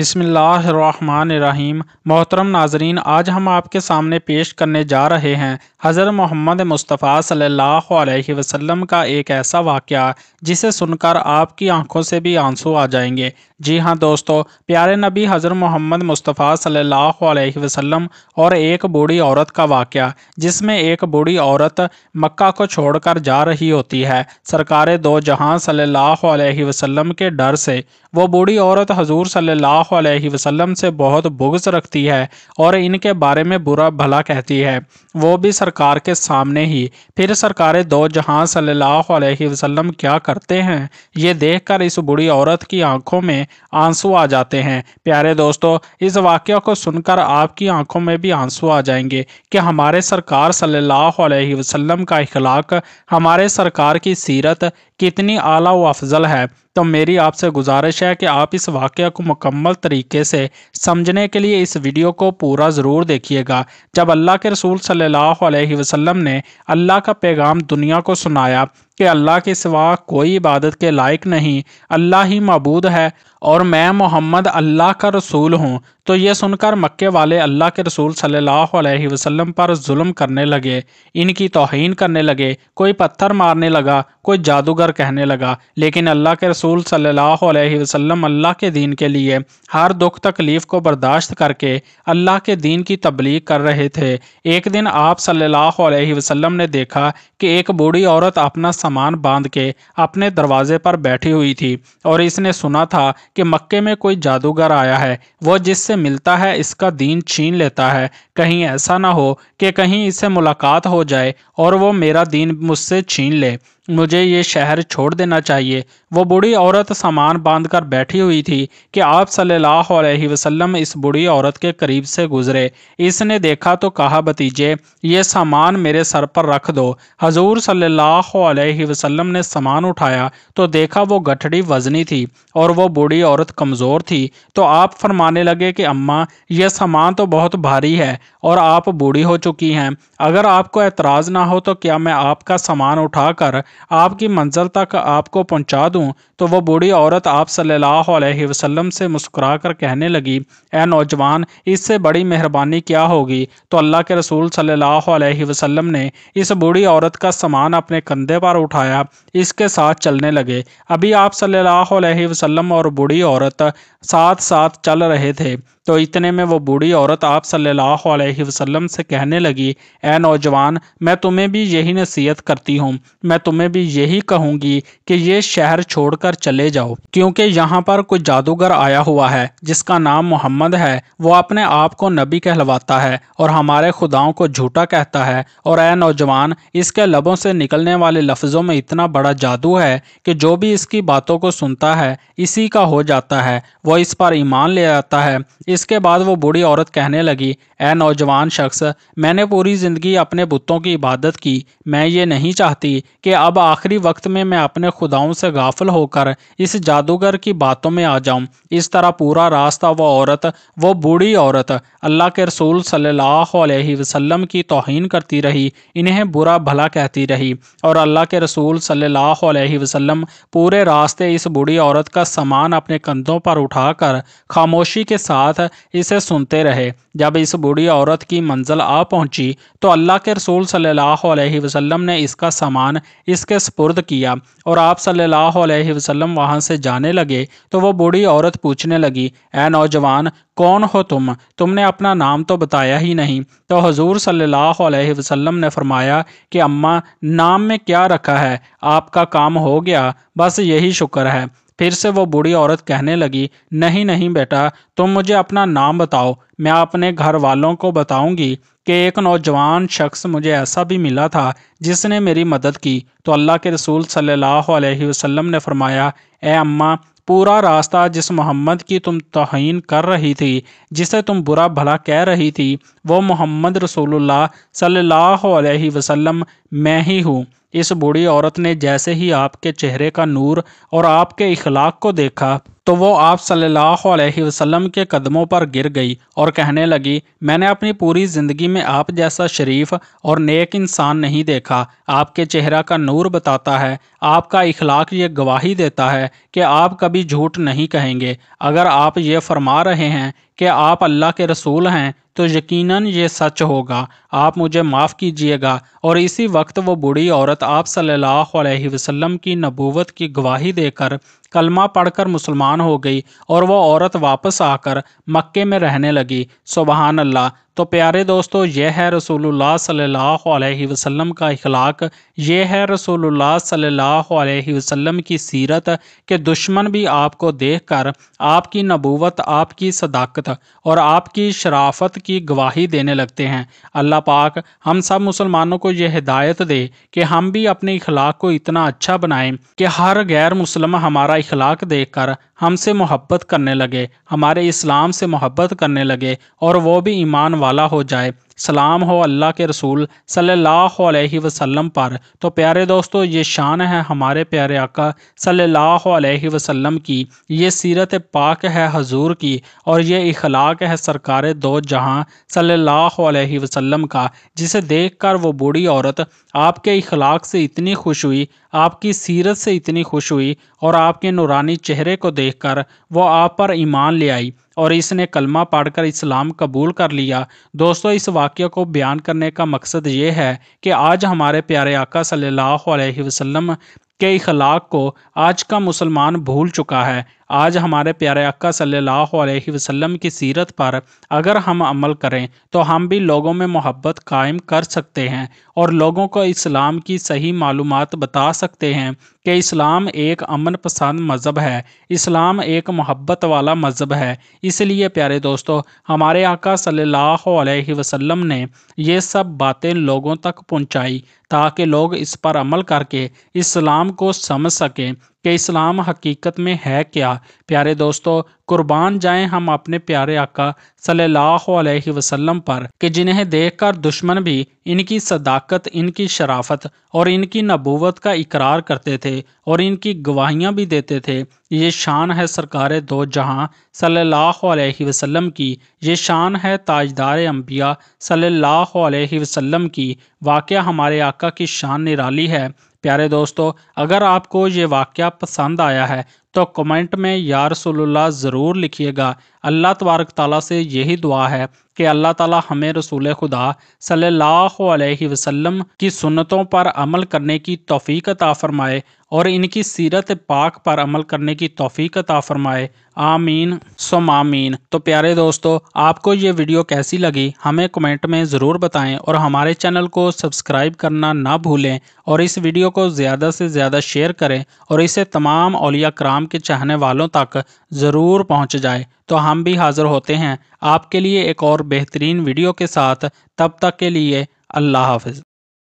बिसमीम मोहतरम नाजरीन आज हम आपके सामने पेश करने जा रहे हैं हज़र मोहम्मद मुस्तफ़ा सल्लल्लाहु अलैहि वसल्लम का एक ऐसा वाक़ जिसे सुनकर आपकी आंखों से भी आंसू आ जाएंगे जी हाँ दोस्तों प्यारे नबी हज़र मोहम्मद मुस्तफ़ा सल्लल्लाहु अलैहि वसल्लम और एक बूढ़ी औरत का वाक़ जिसमें एक बूढ़ी औरत मक्का को छोड़कर जा रही होती है सरकार दो जहां सल्लल्लाहु अलैहि वसल्लम के डर से वो बूढ़ी औरत हजूर सल्लल्लाहु अलैहि वसल्लम से बहुत बुग्ज़ रखती है और इनके बारे में बुरा भला कहती है वो भी सरकार के सामने ही फिर सरकार दो जहाँ सल्लल्लाहु अलैहि वसल्लम क्या करते हैं ये कर इस बूढ़ी औरत की आँखों में आंसू आ जाते हैं प्यारे दोस्तों इस वाक्य को सुनकर आपकी आंखों में भी आंसू आ जाएंगे कि हमारे सरकार सल्लल्लाहु अलैहि वसल्लम का इखलाक हमारे सरकार की सीरत कितनी आला व अफजल है तो मेरी आपसे गुजारिश है कि आप इस वाक़े को मुकम्मल तरीके से समझने के लिए इस वीडियो को पूरा ज़रूर देखिएगा जब अल्लाह के रसूल सल्लल्लाहु अलैहि वसल्लम ने अल्लाह का पैगाम दुनिया को सुनाया कि अल्लाह के सिवा कोई इबादत के लायक नहीं अल्लाह ही मबूद है और मैं मोहम्मद अल्लाह का रसूल हूँ तो ये सुनकर मक्के वाले अल्लाह के रसूल सल्लल्लाहु अलैहि वसल्लम पर जुल्म करने लगे इनकी तोहन करने लगे कोई पत्थर मारने लगा कोई जादूगर उधर कहने लगा लेकिन अल्लाह के रसूल सल्लल्लाहु अलैहि वसल्लम अल्लाह के दीन के लिए हर दुख तकलीफ़ को बर्दाश्त करके अल्लाह के दीन की तबलीग कर रहे थे एक दिन आप सल्लल्लाहु अलैहि वसल्लम ने देखा कि एक बूढ़ी औरत अपना सामान बांध के अपने दरवाजे पर बैठी हुई थी और इसने सुना था कि मक्के में कोई जादूगर आया है वो जिससे मिलता है इसका दीन छीन लेता है कहीं ऐसा ना हो कि कहीं इससे मुलाकात हो जाए और वो मेरा दीन मुझसे छीन ले मुझे ये शहर छोड़ देना चाहिए वो बूढ़ी औरत सामान बांध कर बैठी हुई थी कि आप सल्लल्लाहु अलैहि वसल्लम इस बूढ़ी औरत के करीब से गुजरे इसने देखा तो कहा भतीजे ये सामान मेरे सर पर रख दो हजूर सल्लल्लाहु अलैहि वसल्लम ने सामान उठाया तो देखा वो गठड़ी वजनी थी और वो बूढ़ी औरत कमज़ोर थी तो आप फरमाने लगे कि अम्मा यह सामान तो बहुत भारी है और आप बूढ़ी हो चुकी हैं अगर आपको एतराज़ ना हो तो क्या मैं आपका सामान उठाकर आपकी मंजिल तक आपको पहुंचा दूं तो वो बूढ़ी औरत आप सल्लल्लाहु अलैहि वसल्लम से मुस्कुरा कर कहने लगी ए नौजवान इससे बड़ी मेहरबानी क्या होगी तो अल्लाह के रसूल सल्लल्लाहु अलैहि वसल्लम ने इस बूढ़ी औरत का सामान अपने कंधे पर उठाया इसके साथ चलने लगे अभी आप सल्लल्लाहु अलैहि वसल्लम और बूढ़ी औरत साथ साथ चल रहे थे तो इतने में वो बूढ़ी औरत आप सल्लल्लाहु अलैहि वसल्लम से कहने लगी ए नौजवान मैं तुम्हें भी यही नसीहत करती हूँ मैं तुम्हें भी यही कहूँगी कि ये शहर छोड़कर चले जाओ क्योंकि यहाँ पर कोई जादूगर आया हुआ है जिसका नाम मोहम्मद है वो अपने आप को नबी कहलवाता है और हमारे खुदाओं को झूठा कहता है और ए नौजवान इसके लबों से निकलने वाले लफ्ज़ों में इतना बड़ा जादू है कि जो भी इसकी बातों को सुनता है इसी का हो जाता है वो इस पर ईमान ले आता है इसके बाद वो बूढ़ी औरत कहने लगी ए नौजवान शख्स मैंने पूरी ज़िंदगी अपने बुतों की इबादत की मैं ये नहीं चाहती कि अब आखिरी वक्त में मैं अपने खुदाओं से गाफिल होकर इस जादूगर की बातों में आ जाऊं इस तरह पूरा रास्ता वो औरत वो बूढ़ी औरत अल्लाह के रसूल सल्लल्लाहु अलैहि वसल्लम की तोहन करती रही इन्हें बुरा भला कहती रही और अल्लाह के रसूल सल्लल्लाहु अलैहि वसल्लम पूरे रास्ते इस बूढ़ी औरत का सामान अपने कंधों पर उठाकर खामोशी के साथ इसे सुनते रहे जब इस बूढ़ी औरत की मंजिल आ पहुंची तो अल्लाह के रसूल सल्लल्लाहु अलैहि वसल्लम ने इसका सामान इसके सपुर्द किया और आप सल्लल्लाहु अलैहि वसल्लम वहां से जाने लगे तो वो बूढ़ी औरत पूछने लगी ए नौजवान कौन हो तुम तुमने अपना नाम तो बताया ही नहीं तो हजूर सल्लल्लाहु अलैहि वसल्लम ने फरमाया कि अम्मा नाम में क्या रखा है आपका काम हो गया बस यही शुक्र है फिर से वो बूढ़ी औरत कहने लगी नहीं नहीं बेटा तुम मुझे अपना नाम बताओ मैं अपने घर वालों को बताऊंगी कि एक नौजवान शख्स मुझे ऐसा भी मिला था जिसने मेरी मदद की तो अल्लाह के रसूल सल्लल्लाहु अलैहि वसल्लम ने फरमाया ए अम्मा पूरा रास्ता जिस मोहम्मद की तुम तोहन कर रही थी जिसे तुम बुरा भला कह रही थी वो मोहम्मद रसूलुल्लाह सल्लल्लाहु अलैहि वसल्लम मैं ही हूँ इस बूढ़ी औरत ने जैसे ही आपके चेहरे का नूर और आपके इखलाक को देखा तो वो आप सल्लल्लाहु अलैहि वसल्लम के कदमों पर गिर गई और कहने लगी मैंने अपनी पूरी ज़िंदगी में आप जैसा शरीफ और नेक इंसान नहीं देखा आपके चेहरा का नूर बताता है आपका इखलाक ये गवाही देता है कि आप कभी झूठ नहीं कहेंगे अगर आप ये फरमा रहे हैं कि आप अल्लाह के रसूल हैं तो यकीनन ये सच होगा आप मुझे माफ़ कीजिएगा और इसी वक्त वो बूढ़ी औरत आप सल्लल्लाहु अलैहि वसल्लम की नबूवत की गवाही देकर कलमा पढ़कर मुसलमान हो गई और वह औरत वापस आकर मक्के में रहने लगी सुबहान अल्लाह तो प्यारे दोस्तों यह है रसूलुल्लाह सल्लल्लाहु अलैहि वसल्लम का इखलाक यह है रसूलुल्लाह सल्लल्लाहु अलैहि वसल्लम की सीरत के दुश्मन भी आपको देखकर आपकी नबूवत आपकी सदाकत और आपकी शराफत की गवाही देने लगते हैं अल्लाह पाक हम सब मुसलमानों को यह हिदायत दे कि हम भी अपने इखलाक को इतना अच्छा बनाएं कि हर गैर मुसलम हमारा इखलाक कर हमसे मोहब्बत करने लगे हमारे इस्लाम से मोहब्बत करने लगे और वो भी ईमान वाला हो जाए सलाम हो अल्लाह के रसूल सल्लल्लाहु अलैहि वसल्लम पर तो प्यारे दोस्तों ये शान है हमारे प्यारे आका सल्लल्लाहु अलैहि वसल्लम की ये सीरत पाक है हजूर की और ये इखलाक है सरकार दो जहां सल्लल्लाहु अलैहि वसल्लम का जिसे देखकर वो बूढ़ी औरत आपके इखलाक से इतनी खुश हुई आपकी सीरत से इतनी खुश हुई और आपके नूरानी चेहरे को कर वो आप पर ईमान ले आई और इसने कलमा पढ़कर इस्लाम कबूल कर लिया दोस्तों इस वाक्य को बयान करने का मकसद ये है कि आज हमारे प्यारे आका सल्लल्लाहु अलैहि वसल्लम के इखलाक को आज का मुसलमान भूल चुका है आज हमारे प्यारे अक्का सल्लल्लाहु अलैहि वसल्लम की सीरत पर अगर हम अमल करें तो हम भी लोगों में मोहब्बत कायम कर सकते हैं और लोगों को इस्लाम की सही मालूम बता सकते हैं कि इस्लाम एक अमन पसंद मज़हब है इस्लाम एक मोहब्बत वाला मज़हब है इसलिए प्यारे दोस्तों हमारे आका सल्लल्लाहु अलैहि वसल्लम ने ये सब बातें लोगों तक पहुँचाई ताकि लोग इस पर अमल करके इस्लाम को समझ सकें कि इस्लाम हकीकत में है क्या प्यारे दोस्तों कुर्बान जाएं हम अपने प्यारे आका सल्लल्लाहु अलैहि वसल्लम पर कि जिन्हें देखकर दुश्मन भी इनकी सदाकत इनकी शराफत और इनकी नबूवत का इकरार करते थे और इनकी गवाहियां भी देते थे ये शान है सरकार दो जहां सल्लल्लाहु अलैहि वसल्लम की ये शान है ताजदार अम्बिया सल्लल्लाहु अलैहि वसल्लम की वाक़ हमारे आका की शान निराली है प्यारे दोस्तों अगर आपको ये वाक्य पसंद आया है तो कमेंट में यार रसोल्ला ज़रूर लिखिएगा अल्लाह तबारक ताली से यही दुआ है कि अल्लाह ताला हमें रसूल खुदा सल्लल्लाहु अलैहि वसल्लम की सुन्नतों पर अमल करने की तौफीक अता फरमाए और इनकी सीरत पाक पर अमल करने की तौफीक अता फरमाए आमीन आमीन तो प्यारे दोस्तों आपको ये वीडियो कैसी लगी हमें कमेंट में ज़रूर बताएं और हमारे चैनल को सब्सक्राइब करना ना भूलें और इस वीडियो को ज़्यादा से ज़्यादा शेयर करें और इसे तमाम अलिया कराम के चाहने वालों तक ज़रूर पहुँच जाए तो हम भी हाज़िर होते हैं आपके लिए एक और बेहतरीन वीडियो के साथ तब तक के लिए अल्लाह हाफिज़